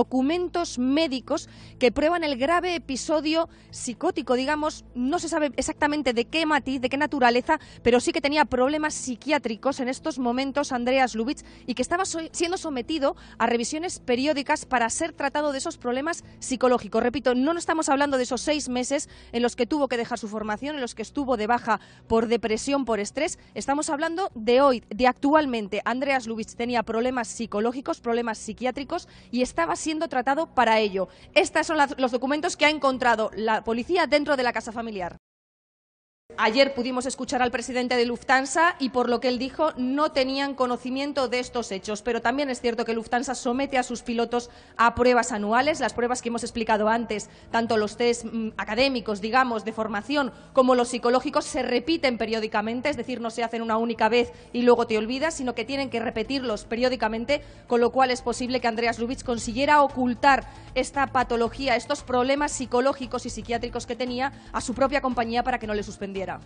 documentos médicos que prueban el grave episodio psicótico, digamos, no se sabe exactamente de qué matiz, de qué naturaleza, pero sí que tenía problemas psiquiátricos en estos momentos Andreas Lubitsch y que estaba siendo sometido a revisiones periódicas para ser tratado de esos problemas psicológicos. Repito, no estamos hablando de esos seis meses en los que tuvo que dejar su formación, en los que estuvo de baja por depresión, por estrés, estamos hablando de hoy, de actualmente. Andreas Lubitsch tenía problemas psicológicos, problemas psiquiátricos y estaba siendo siendo tratado para ello. Estos son los documentos que ha encontrado la policía dentro de la casa familiar. Ayer pudimos escuchar al presidente de Lufthansa y por lo que él dijo no tenían conocimiento de estos hechos, pero también es cierto que Lufthansa somete a sus pilotos a pruebas anuales, las pruebas que hemos explicado antes, tanto los test mm, académicos, digamos, de formación, como los psicológicos se repiten periódicamente, es decir, no se hacen una única vez y luego te olvidas, sino que tienen que repetirlos periódicamente, con lo cual es posible que Andreas Rubic consiguiera ocultar esta patología, estos problemas psicológicos y psiquiátricos que tenía a su propia compañía para que no le suspendiera Riviera.